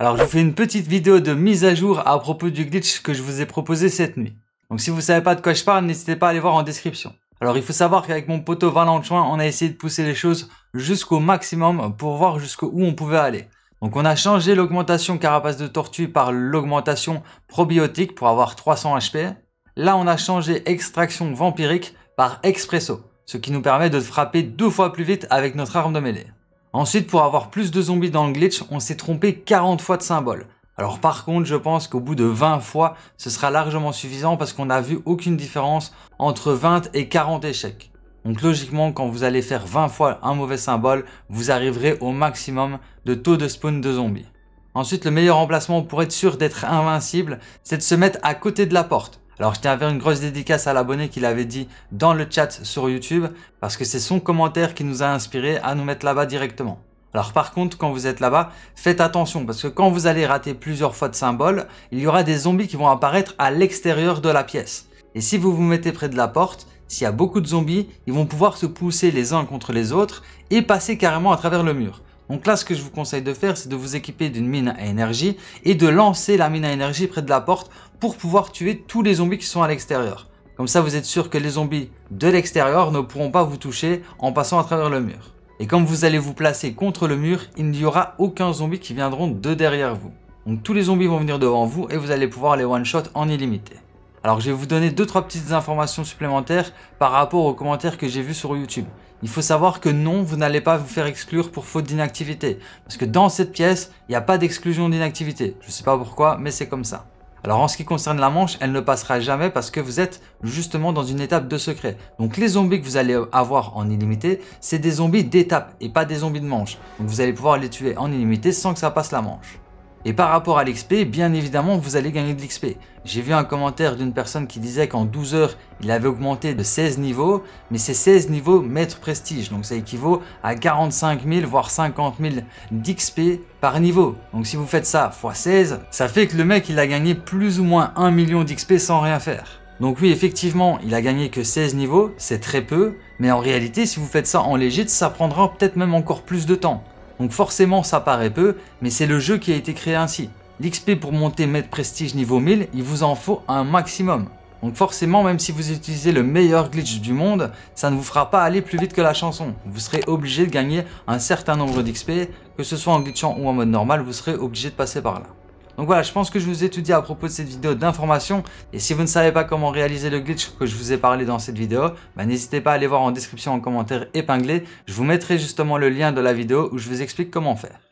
Alors je vous fais une petite vidéo de mise à jour à propos du glitch que je vous ai proposé cette nuit. Donc si vous savez pas de quoi je parle, n'hésitez pas à aller voir en description. Alors il faut savoir qu'avec mon poteau Valentin, on a essayé de pousser les choses jusqu'au maximum pour voir jusqu'où on pouvait aller. Donc on a changé l'augmentation carapace de tortue par l'augmentation probiotique pour avoir 300 HP. Là on a changé extraction vampirique par expresso, ce qui nous permet de frapper deux fois plus vite avec notre arme de mêlée. Ensuite, pour avoir plus de zombies dans le glitch, on s'est trompé 40 fois de symbole. Alors par contre, je pense qu'au bout de 20 fois, ce sera largement suffisant parce qu'on n'a vu aucune différence entre 20 et 40 échecs. Donc logiquement, quand vous allez faire 20 fois un mauvais symbole, vous arriverez au maximum de taux de spawn de zombies. Ensuite, le meilleur emplacement pour être sûr d'être invincible, c'est de se mettre à côté de la porte. Alors je tiens à faire une grosse dédicace à l'abonné qui l'avait dit dans le chat sur YouTube, parce que c'est son commentaire qui nous a inspiré à nous mettre là-bas directement. Alors par contre, quand vous êtes là-bas, faites attention, parce que quand vous allez rater plusieurs fois de symboles, il y aura des zombies qui vont apparaître à l'extérieur de la pièce. Et si vous vous mettez près de la porte, s'il y a beaucoup de zombies, ils vont pouvoir se pousser les uns contre les autres et passer carrément à travers le mur. Donc là, ce que je vous conseille de faire, c'est de vous équiper d'une mine à énergie et de lancer la mine à énergie près de la porte pour pouvoir tuer tous les zombies qui sont à l'extérieur. Comme ça, vous êtes sûr que les zombies de l'extérieur ne pourront pas vous toucher en passant à travers le mur. Et comme vous allez vous placer contre le mur, il n'y aura aucun zombie qui viendront de derrière vous. Donc tous les zombies vont venir devant vous et vous allez pouvoir les one-shot en illimité. Alors je vais vous donner 2-3 petites informations supplémentaires par rapport aux commentaires que j'ai vus sur YouTube. Il faut savoir que non, vous n'allez pas vous faire exclure pour faute d'inactivité. Parce que dans cette pièce, il n'y a pas d'exclusion d'inactivité. Je ne sais pas pourquoi, mais c'est comme ça. Alors en ce qui concerne la manche, elle ne passera jamais parce que vous êtes justement dans une étape de secret. Donc les zombies que vous allez avoir en illimité, c'est des zombies d'étape et pas des zombies de manche. Donc vous allez pouvoir les tuer en illimité sans que ça passe la manche. Et par rapport à l'XP, bien évidemment, vous allez gagner de l'XP. J'ai vu un commentaire d'une personne qui disait qu'en 12 heures, il avait augmenté de 16 niveaux, mais c'est 16 niveaux maître prestige, donc ça équivaut à 45 000 voire 50 000 d'XP par niveau. Donc si vous faites ça x 16, ça fait que le mec il a gagné plus ou moins 1 million d'XP sans rien faire. Donc oui, effectivement, il a gagné que 16 niveaux, c'est très peu, mais en réalité, si vous faites ça en légit, ça prendra peut-être même encore plus de temps donc forcément ça paraît peu, mais c'est le jeu qui a été créé ainsi. L'XP pour monter Maître Prestige niveau 1000, il vous en faut un maximum. Donc forcément, même si vous utilisez le meilleur glitch du monde, ça ne vous fera pas aller plus vite que la chanson. Vous serez obligé de gagner un certain nombre d'XP, que ce soit en glitchant ou en mode normal, vous serez obligé de passer par là. Donc voilà, je pense que je vous ai tout dit à propos de cette vidéo d'information. Et si vous ne savez pas comment réaliser le glitch que je vous ai parlé dans cette vidéo, bah, n'hésitez pas à aller voir en description, en commentaire épinglé. Je vous mettrai justement le lien de la vidéo où je vous explique comment faire.